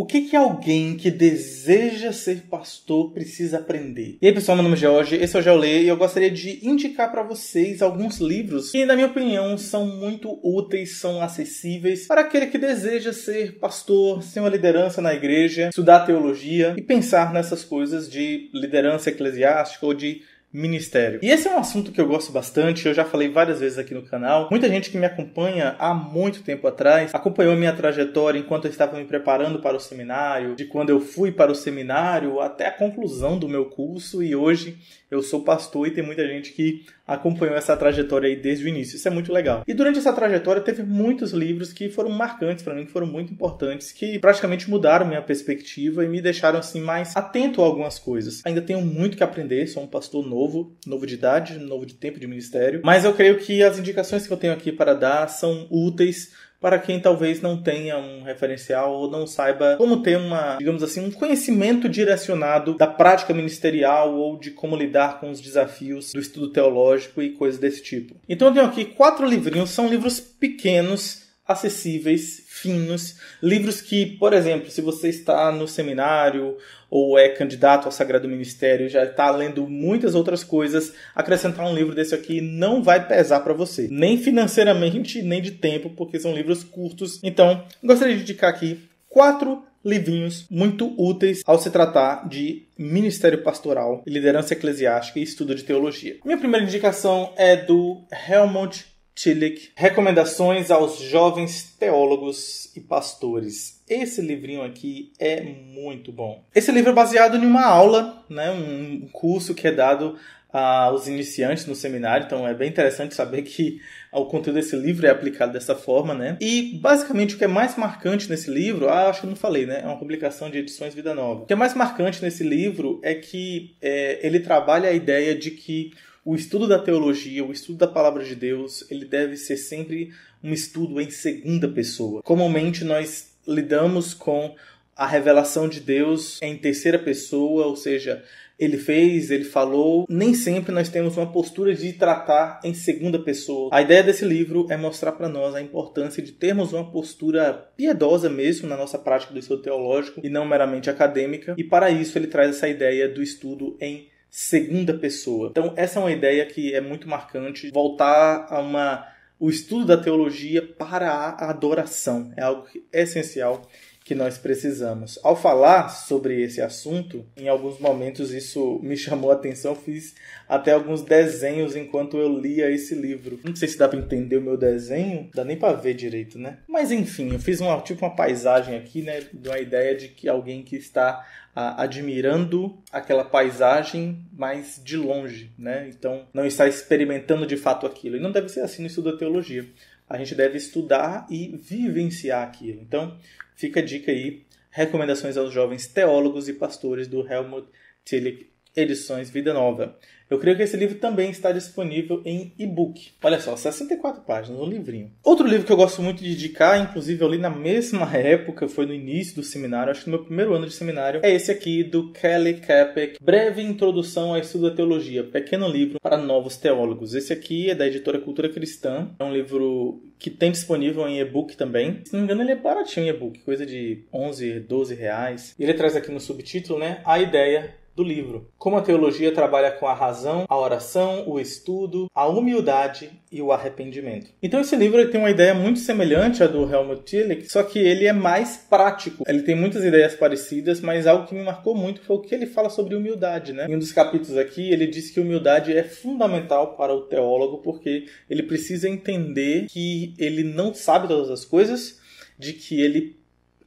O que, que alguém que deseja ser pastor precisa aprender? E aí, pessoal, meu nome é George, esse é o Geolê e eu gostaria de indicar para vocês alguns livros que, na minha opinião, são muito úteis, são acessíveis para aquele que deseja ser pastor, ser uma liderança na igreja, estudar teologia e pensar nessas coisas de liderança eclesiástica ou de ministério. E esse é um assunto que eu gosto bastante, eu já falei várias vezes aqui no canal. Muita gente que me acompanha há muito tempo atrás acompanhou a minha trajetória enquanto eu estava me preparando para o seminário, de quando eu fui para o seminário até a conclusão do meu curso e hoje eu sou pastor e tem muita gente que acompanhou essa trajetória aí desde o início. Isso é muito legal. E durante essa trajetória teve muitos livros que foram marcantes para mim, que foram muito importantes, que praticamente mudaram minha perspectiva e me deixaram assim mais atento a algumas coisas. Ainda tenho muito que aprender, sou um pastor novo, novo de idade, novo de tempo de ministério, mas eu creio que as indicações que eu tenho aqui para dar são úteis para quem talvez não tenha um referencial ou não saiba como ter uma, digamos assim, um conhecimento direcionado da prática ministerial ou de como lidar com os desafios do estudo teológico e coisas desse tipo. Então eu tenho aqui quatro livrinhos, são livros pequenos acessíveis, finos, livros que, por exemplo, se você está no seminário ou é candidato ao Sagrado Ministério, já está lendo muitas outras coisas, acrescentar um livro desse aqui não vai pesar para você, nem financeiramente, nem de tempo, porque são livros curtos. Então, gostaria de indicar aqui quatro livrinhos muito úteis ao se tratar de ministério pastoral, liderança eclesiástica e estudo de teologia. Minha primeira indicação é do Helmut Tillich, Recomendações aos Jovens Teólogos e Pastores. Esse livrinho aqui é muito bom. Esse livro é baseado em uma aula, né, um curso que é dado aos iniciantes no seminário, então é bem interessante saber que o conteúdo desse livro é aplicado dessa forma, né? E basicamente o que é mais marcante nesse livro, ah, acho que não falei, né? É uma publicação de edições Vida Nova. O que é mais marcante nesse livro é que é, ele trabalha a ideia de que o estudo da teologia, o estudo da palavra de Deus, ele deve ser sempre um estudo em segunda pessoa. Comumente nós lidamos com a revelação de Deus em terceira pessoa, ou seja, ele fez, ele falou. Nem sempre nós temos uma postura de tratar em segunda pessoa. A ideia desse livro é mostrar para nós a importância de termos uma postura piedosa mesmo na nossa prática do estudo teológico e não meramente acadêmica. E para isso ele traz essa ideia do estudo em segunda pessoa. Então, essa é uma ideia que é muito marcante, voltar a uma o estudo da teologia para a adoração. É algo é essencial que nós precisamos. Ao falar sobre esse assunto, em alguns momentos isso me chamou a atenção, fiz até alguns desenhos enquanto eu lia esse livro. Não sei se dá para entender o meu desenho, dá nem para ver direito, né? Mas enfim, eu fiz uma tipo uma paisagem aqui, né, de uma ideia de que alguém que está a, ah, admirando aquela paisagem, mas de longe, né? Então não está experimentando de fato aquilo. E não deve ser assim no estudo da teologia a gente deve estudar e vivenciar aquilo. Então, fica a dica aí, recomendações aos jovens teólogos e pastores do Helmut Tillich, edições Vida Nova. Eu creio que esse livro também está disponível em e-book. Olha só, 64 páginas, um livrinho. Outro livro que eu gosto muito de indicar, inclusive eu li na mesma época, foi no início do seminário, acho que no meu primeiro ano de seminário, é esse aqui do Kelly Capek, Breve Introdução ao Estudo da Teologia, pequeno livro para novos teólogos. Esse aqui é da editora Cultura Cristã, é um livro que tem disponível em e-book também. Se não me engano, ele é baratinho em e-book, coisa de 11, 12 reais. Ele traz aqui no subtítulo, né, a ideia do livro. Como a teologia trabalha com a razão, a oração, o estudo, a humildade e o arrependimento. Então esse livro tem uma ideia muito semelhante à do Helmut Tillich, só que ele é mais prático. Ele tem muitas ideias parecidas, mas algo que me marcou muito foi o que ele fala sobre humildade, né? Em um dos capítulos aqui, ele diz que humildade é fundamental para o teólogo porque ele precisa entender que ele não sabe todas as coisas, de que ele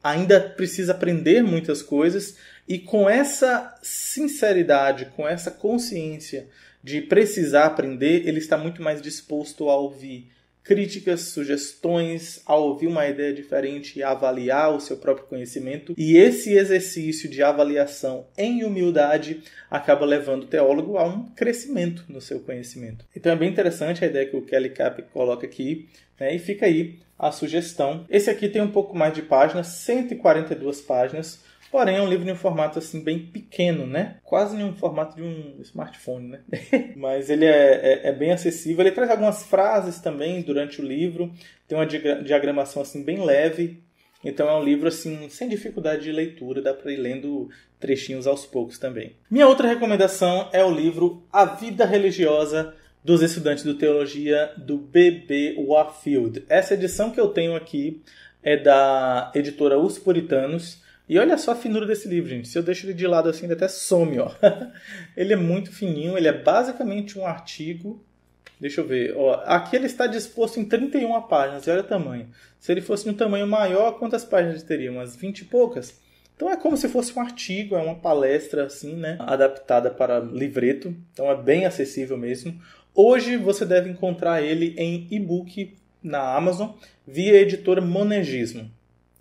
ainda precisa aprender muitas coisas e com essa sinceridade, com essa consciência de precisar aprender, ele está muito mais disposto a ouvir críticas, sugestões, a ouvir uma ideia diferente e avaliar o seu próprio conhecimento. E esse exercício de avaliação em humildade acaba levando o teólogo a um crescimento no seu conhecimento. Então é bem interessante a ideia que o Kelly Cap coloca aqui, né? E fica aí a sugestão. Esse aqui tem um pouco mais de páginas, 142 páginas. Porém, é um livro em um formato assim bem pequeno, né? Quase um formato de um smartphone, né? Mas ele é, é, é, bem acessível. Ele traz algumas frases também durante o livro. Tem uma diagramação assim bem leve. Então é um livro assim sem dificuldade de leitura, dá para ir lendo trechinhos aos poucos também. Minha outra recomendação é o livro A Vida Religiosa dos estudantes do teologia do BB Warfield. Essa edição que eu tenho aqui é da editora Os Puritanos. E olha só a finura desse livro, gente. Se eu deixo ele de lado assim, ele até some, ó. ele é muito fininho, ele é basicamente um artigo. Deixa eu ver. Ó, aqui ele está disposto em 31 páginas, e olha o tamanho. Se ele fosse de um tamanho maior, quantas páginas ele teria? Umas 20 e poucas? Então é como se fosse um artigo, é uma palestra assim, né? Adaptada para livreto. Então é bem acessível mesmo. Hoje você deve encontrar ele em e-book na Amazon via editora Monegismo.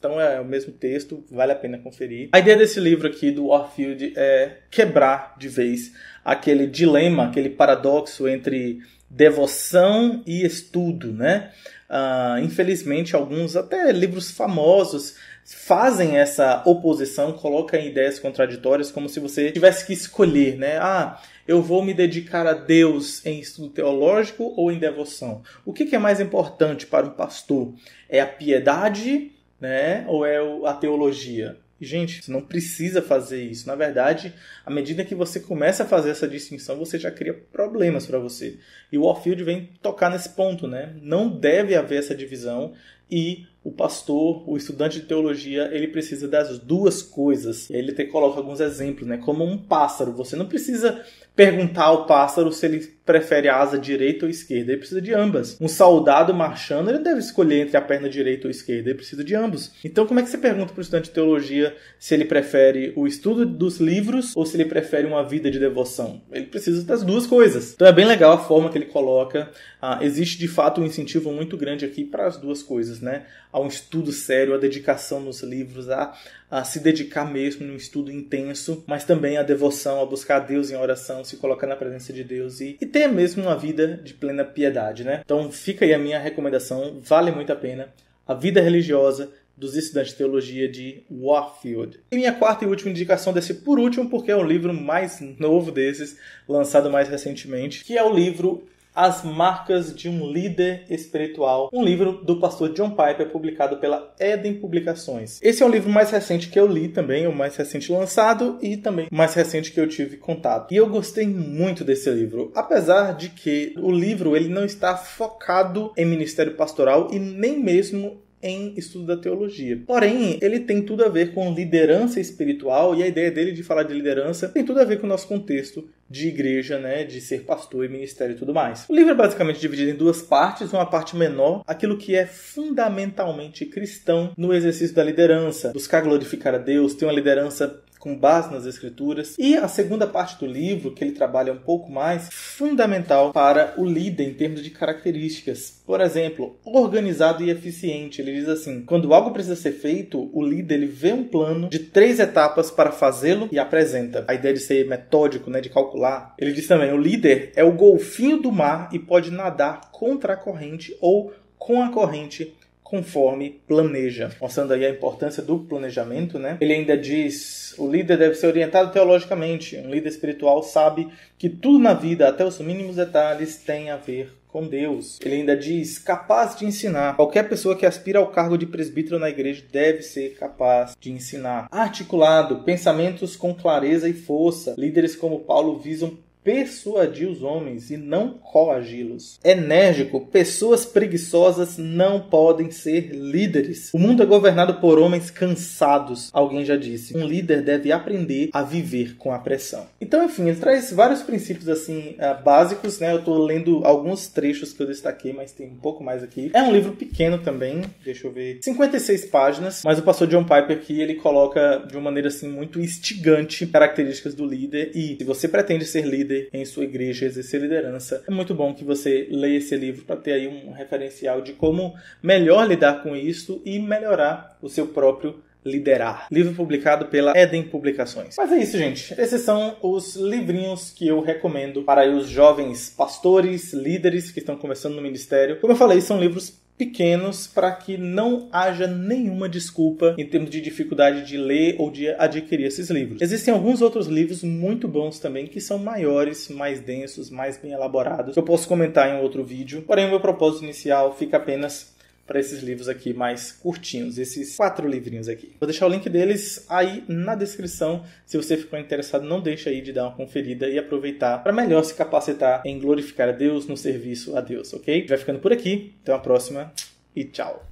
Então é, é o mesmo texto, vale a pena conferir. A ideia desse livro aqui do Warfield é quebrar de vez aquele dilema, aquele paradoxo entre devoção e estudo, né? Uh, infelizmente, alguns até livros famosos fazem essa oposição, colocam ideias contraditórias, como se você tivesse que escolher, né? Ah, eu vou me dedicar a Deus em estudo teológico ou em devoção? O que, que é mais importante para um pastor? É a piedade né? Ou é a teologia? Gente, você não precisa fazer isso. Na verdade, à medida que você começa a fazer essa distinção, você já cria problemas para você. E o Warfield vem tocar nesse ponto, né? Não deve haver essa divisão e o pastor, o estudante de teologia, ele precisa das duas coisas. Ele até coloca alguns exemplos, né? Como um pássaro, você não precisa perguntar ao pássaro se ele prefere a asa direita ou esquerda, ele precisa de ambas. Um soldado marchando, ele deve escolher entre a perna direita ou esquerda, ele precisa de ambos. Então, como é que você pergunta para o estudante de teologia se ele prefere o estudo dos livros ou se ele prefere uma vida de devoção? Ele precisa das duas coisas. Então, é bem legal a forma que ele coloca. Ah, existe, de fato, um incentivo muito grande aqui para as duas coisas. Né? né, a um estudo sério, a dedicação nos livros, a, a se dedicar mesmo num estudo intenso, mas também a devoção, a buscar a Deus em oração, se colocar na presença de Deus e, e ter mesmo uma vida de plena piedade, né? Então fica aí a minha recomendação, vale muito a pena. A vida religiosa dos estudantes de teologia de Warfield. E minha quarta e última indicação desse por último, porque é o livro mais novo desses, lançado mais recentemente, que é o livro as Marcas de um Líder Espiritual, um livro do pastor John Piper, publicado pela Eden Publicações. Esse é um livro mais recente que eu li também, o mais recente lançado e também o mais recente que eu tive contato. E eu gostei muito desse livro, apesar de que o livro ele não está focado em ministério pastoral e nem mesmo em estudo da teologia. Porém, ele tem tudo a ver com liderança espiritual e a ideia dele de falar de liderança tem tudo a ver com o nosso contexto de igreja, né, de ser pastor e ministério e tudo mais. O livro é basicamente dividido em duas partes, uma parte menor, aquilo que é fundamentalmente cristão no exercício da liderança, buscar glorificar a Deus, ter uma liderança com base nas escrituras. E a segunda parte do livro, que ele trabalha um pouco mais, fundamental para o líder em termos de características. Por exemplo, organizado e eficiente. Ele diz assim: quando algo precisa ser feito, o líder ele vê um plano de três etapas para fazê-lo e apresenta. A ideia de ser metódico, né, de calcular. Ele diz também: o líder é o golfinho do mar e pode nadar contra a corrente ou com a corrente conforme planeja. Mostrando aí a importância do planejamento, né? Ele ainda diz: o líder deve ser orientado teologicamente. Um líder espiritual sabe que tudo na vida, até os mínimos detalhes, tem a ver com Deus. Ele ainda diz: capaz de ensinar. Qualquer pessoa que aspira ao cargo de presbítero na igreja deve ser capaz de ensinar. Articulado, pensamentos com clareza e força. Líderes como Paulo visam persuadir os homens e não coagi-los. Enérgico, pessoas preguiçosas não podem ser líderes. O mundo é governado por homens cansados, alguém já disse. Um líder deve aprender a viver com a pressão. Então, enfim, ele traz vários princípios assim ah, básicos, né? Eu tô lendo alguns trechos que eu destaquei, mas tem um pouco mais aqui. É um livro pequeno também, deixa eu ver, 56 páginas, mas o pastor John Piper aqui, ele coloca de uma maneira assim muito instigante características do líder e se você pretende ser líder líder em sua igreja, exercer liderança. É muito bom que você leia esse livro para ter aí um referencial de como melhor lidar com isso e melhorar o seu próprio liderar. Livro publicado pela Eden Publicações. Mas é isso, gente. Esses são os livrinhos que eu recomendo para os jovens pastores, líderes que estão começando no ministério. Como eu falei, são livros pequenos para que não haja nenhuma desculpa em termos de dificuldade de ler ou de adquirir esses livros. Existem alguns outros livros muito bons também que são maiores, mais densos, mais bem elaborados. Eu posso comentar em outro vídeo, porém o meu propósito inicial fica apenas para esses livros aqui mais curtinhos, esses quatro livrinhos aqui. Vou deixar o link deles aí na descrição. Se você ficou interessado, não deixa aí de dar uma conferida e aproveitar para melhor se capacitar em glorificar a Deus no serviço a Deus, ok? Vai ficando por aqui. Até a próxima e tchau.